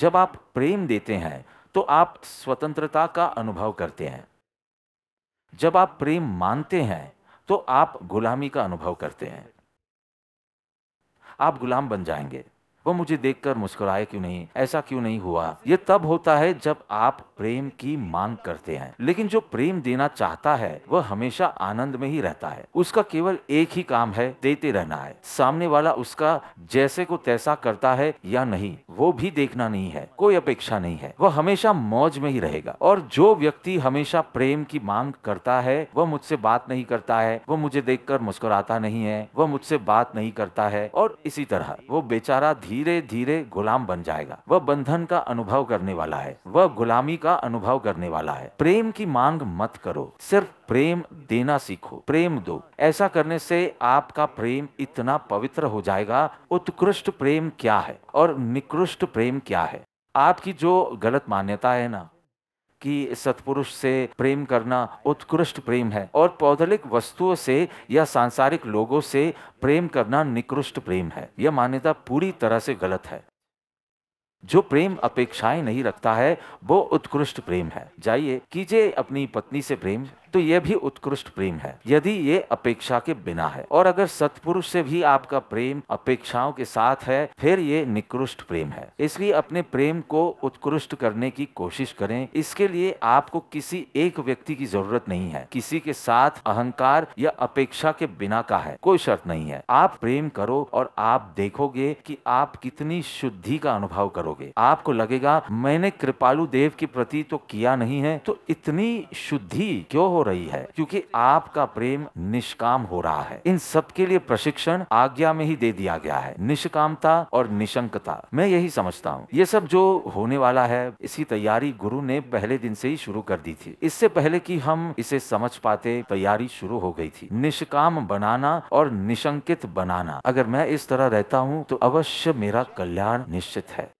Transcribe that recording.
जब आप प्रेम देते हैं तो आप स्वतंत्रता का अनुभव करते हैं जब आप प्रेम मानते हैं तो आप गुलामी का अनुभव करते हैं आप गुलाम बन जाएंगे वो मुझे देखकर मुस्कुराए क्यों नहीं ऐसा क्यों नहीं हुआ ये तब होता है जब आप प्रेम की मांग करते हैं लेकिन जो प्रेम देना चाहता है वह हमेशा आनंद में ही रहता है उसका केवल एक ही काम है देते रहना है सामने वाला उसका जैसे को तैसा करता है या नहीं वो भी देखना नहीं है कोई अपेक्षा नहीं है वह हमेशा मौज में ही रहेगा और जो व्यक्ति हमेशा प्रेम की मांग करता है वह मुझसे बात नहीं करता है वो मुझे देख मुस्कुराता नहीं है वह मुझसे बात नहीं करता है और इसी तरह वो बेचारा धीरे धीरे गुलाम बन जाएगा वह बंधन का अनुभव करने वाला है वह गुलामी का अनुभव करने वाला है प्रेम की मांग मत करो सिर्फ प्रेम देना सीखो प्रेम दो ऐसा करने से आपका प्रेम इतना पवित्र हो जाएगा उत्कृष्ट प्रेम क्या है और निकृष्ट प्रेम क्या है आपकी जो गलत मान्यता है ना कि सत्पुरुष से प्रेम करना उत्कृष्ट प्रेम है और पौधलिक वस्तुओं से या सांसारिक लोगों से प्रेम करना निकृष्ट प्रेम है यह मान्यता पूरी तरह से गलत है जो प्रेम अपेक्षाएं नहीं रखता है वो उत्कृष्ट प्रेम है जाइए कीजिए अपनी पत्नी से प्रेम तो यह भी उत्कृष्ट प्रेम है यदि ये अपेक्षा के बिना है और अगर सतपुरुष से भी आपका प्रेम अपेक्षाओं के साथ है फिर ये निकृष्ट प्रेम है इसलिए अपने प्रेम को उत्कृष्ट करने की कोशिश करें इसके लिए आपको किसी एक व्यक्ति की जरूरत नहीं है किसी के साथ अहंकार या अपेक्षा के बिना का है कोई शर्त नहीं है आप प्रेम करो और आप देखोगे कि आप कितनी शुद्धि का अनुभव करोगे आपको लगेगा मैंने कृपालु देव के प्रति तो किया नहीं है तो इतनी शुद्धि क्यों हो रही है क्योंकि आपका प्रेम निष्काम हो रहा है इन सब के लिए प्रशिक्षण आज्ञा में ही दे दिया गया है निष्कामता और निशंकता मैं यही समझता हूँ ये सब जो होने वाला है इसकी तैयारी गुरु ने पहले दिन से ही शुरू कर दी थी इससे पहले की हम इसे समझ पाते तैयारी शुरू हो गई थी निष्काम बनाना और निशंकित बनाना अगर मैं इस तरह रहता हूँ तो अवश्य मेरा कल्याण निश्चित है